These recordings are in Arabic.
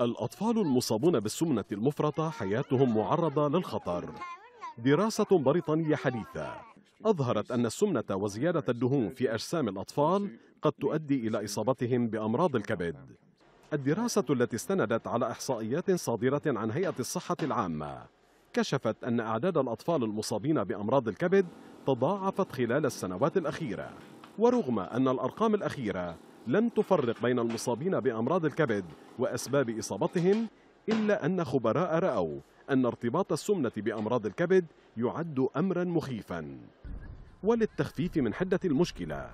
الأطفال المصابون بالسمنة المفرطة حياتهم معرضة للخطر دراسة بريطانية حديثة أظهرت أن السمنة وزيادة الدهون في أجسام الأطفال قد تؤدي إلى إصابتهم بأمراض الكبد الدراسة التي استندت على إحصائيات صادرة عن هيئة الصحة العامة كشفت أن أعداد الأطفال المصابين بأمراض الكبد تضاعفت خلال السنوات الأخيرة ورغم أن الأرقام الأخيرة لم تفرق بين المصابين بأمراض الكبد وأسباب إصابتهم إلا أن خبراء رأوا أن ارتباط السمنة بأمراض الكبد يعد أمرا مخيفا وللتخفيف من حدة المشكلة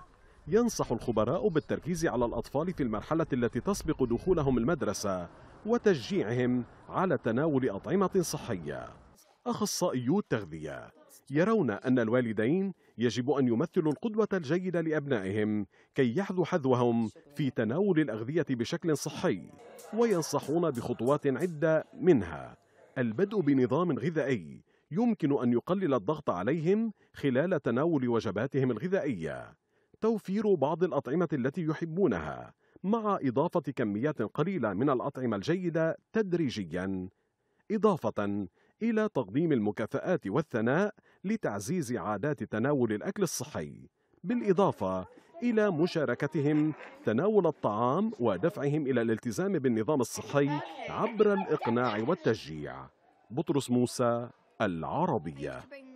ينصح الخبراء بالتركيز على الأطفال في المرحلة التي تسبق دخولهم المدرسة وتشجيعهم على تناول أطعمة صحية أخصائيو التغذية يرون أن الوالدين يجب أن يمثلوا القدوة الجيدة لأبنائهم كي يحذو حذوهم في تناول الأغذية بشكل صحي وينصحون بخطوات عدة منها البدء بنظام غذائي يمكن أن يقلل الضغط عليهم خلال تناول وجباتهم الغذائية توفير بعض الأطعمة التي يحبونها مع إضافة كميات قليلة من الأطعمة الجيدة تدريجياً إضافة إلى تقديم المكافآت والثناء لتعزيز عادات تناول الأكل الصحي بالإضافة إلى مشاركتهم تناول الطعام ودفعهم إلى الالتزام بالنظام الصحي عبر الإقناع والتشجيع بطرس موسى العربيه